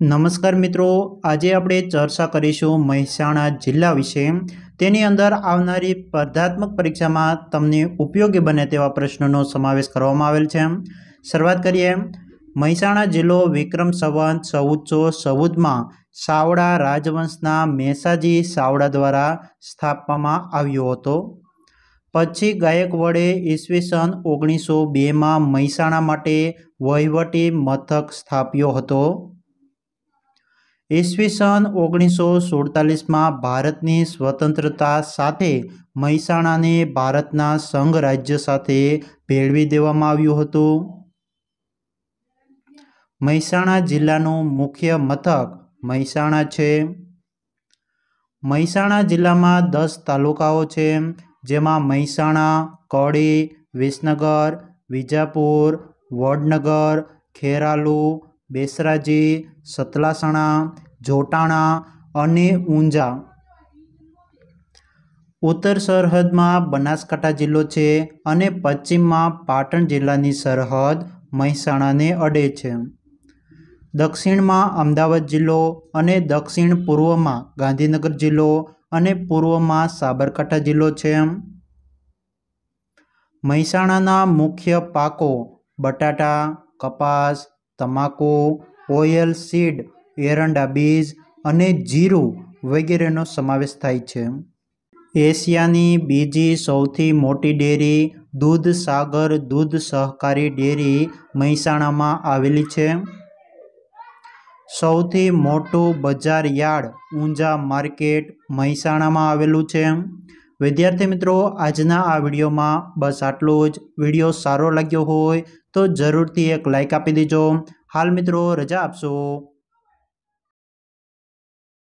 નમસ્કાર મિત્રો આજે આપણે ચર્ચા કરીશું મહેસાણા જિલ્લા વિશે તેની અંદર આવનારી સ્પર્ધાત્મક પરીક્ષામાં તમને ઉપયોગી બને તેવા પ્રશ્નોનો સમાવેશ કરવામાં આવેલ છે શરૂઆત કરીએ મહેસાણા જિલ્લો વિક્રમ સંવંત ચૌદસો ચૌદમાં સાવડા રાજવંશના મહેસાજી સાવડા દ્વારા સ્થાપવામાં આવ્યો હતો પછી ગાયકવાડે ઈસવીસન ઓગણીસો બેમાં મહેસાણા માટે વહીવટી મથક સ્થાપ્યો હતો ઈસવીસન ઓગણીસો સુડતાલીસમાં ભારતની સ્વતંત્રતા સાથે મહેસાણાને ભારતના સંઘ રાજ્ય સાથે ભેળવી દેવામાં આવ્યું હતું મહેસાણા જિલ્લાનું મુખ્ય મથક મહેસાણા છે મહેસાણા જિલ્લામાં દસ તાલુકાઓ છે જેમાં મહેસાણા કડી વિસનગર વિજાપુર વડનગર ખેરાલુ બેસરાજી સતલાસણા જોટાણા અને ઊંઝા ઉત્તર સરહદમાં બનાસકાંઠા જિલ્લો છે અને પશ્ચિમમાં પાટણ જિલ્લાની સરહદ મહેસાણાને અડે છે દક્ષિણમાં અમદાવાદ જિલ્લો અને દક્ષિણ પૂર્વમાં ગાંધીનગર જિલ્લો અને પૂર્વમાં સાબરકાંઠા જિલ્લો છે મહેસાણાના મુખ્ય પાકો બટાટા કપાસ તમાકુ ઓઇલ સીડ એરંડા બીજ અને જીરું વગેરેનો સમાવેશ થાય છે એશિયાની બીજી સૌથી મોટી ડેરી દૂધ સાગર દૂધ સહકારી ડેરી મહેસાણામાં આવેલી છે સૌથી મોટું બજાર યાર્ડ ઊંઝા માર્કેટ મહેસાણામાં આવેલું છે વિદ્યાર્થી મિત્રો આજના આ વિડીયોમાં બસ આટલો જ વિડીયો સારો લાગ્યો હોય તો જરૂરથી એક લાઇક આપી દેજો હાલ મિત્રો રજા આપશો